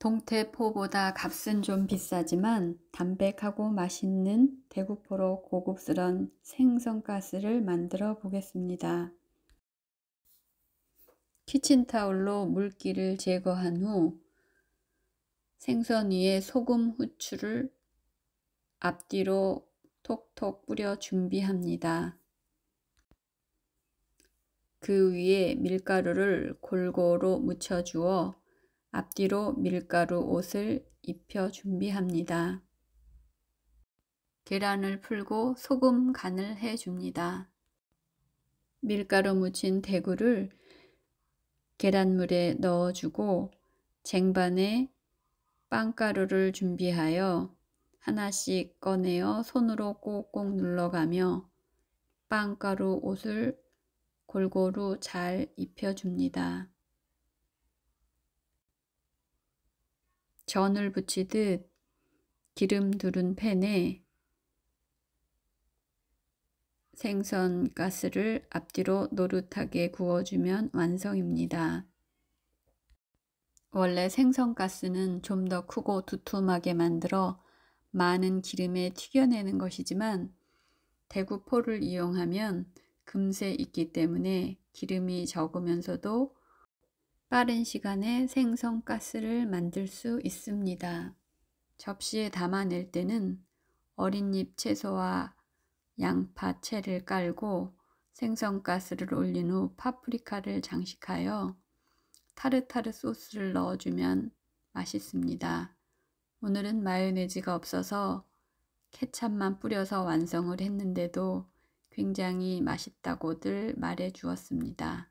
동태포보다 값은 좀 비싸지만 담백하고 맛있는 대구포로 고급스런 생선가스를 만들어 보겠습니다. 키친타올로 물기를 제거한 후 생선 위에 소금, 후추를 앞뒤로 톡톡 뿌려 준비합니다. 그 위에 밀가루를 골고루 묻혀주어 앞뒤로 밀가루 옷을 입혀 준비합니다. 계란을 풀고 소금 간을 해줍니다. 밀가루 묻힌 대구를 계란물에 넣어주고 쟁반에 빵가루를 준비하여 하나씩 꺼내어 손으로 꼭꼭 눌러가며 빵가루 옷을 골고루 잘 입혀줍니다. 전을 붙이듯 기름 두른 팬에 생선 가스를 앞뒤로 노릇하게 구워주면 완성입니다. 원래 생선 가스는 좀 더 크고 두툼하게 만들어 많은 기름에 튀겨내는 것이지만 대구포를 이용하면 금세 익기 때문에 기름이 적으면서도 빠른 시간에 생성가스를 만들 수 있습니다. 접시에 담아낼 때는 어린잎 채소와 양파채를 깔고 생선가스를 올린 후 파프리카를 장식하여 타르타르 소스를 넣어주면 맛있습니다. 오늘은 마요네즈가 없어서 케찹만 뿌려서 완성을 했는데도 굉장히 맛있다고들 말해 주었습니다.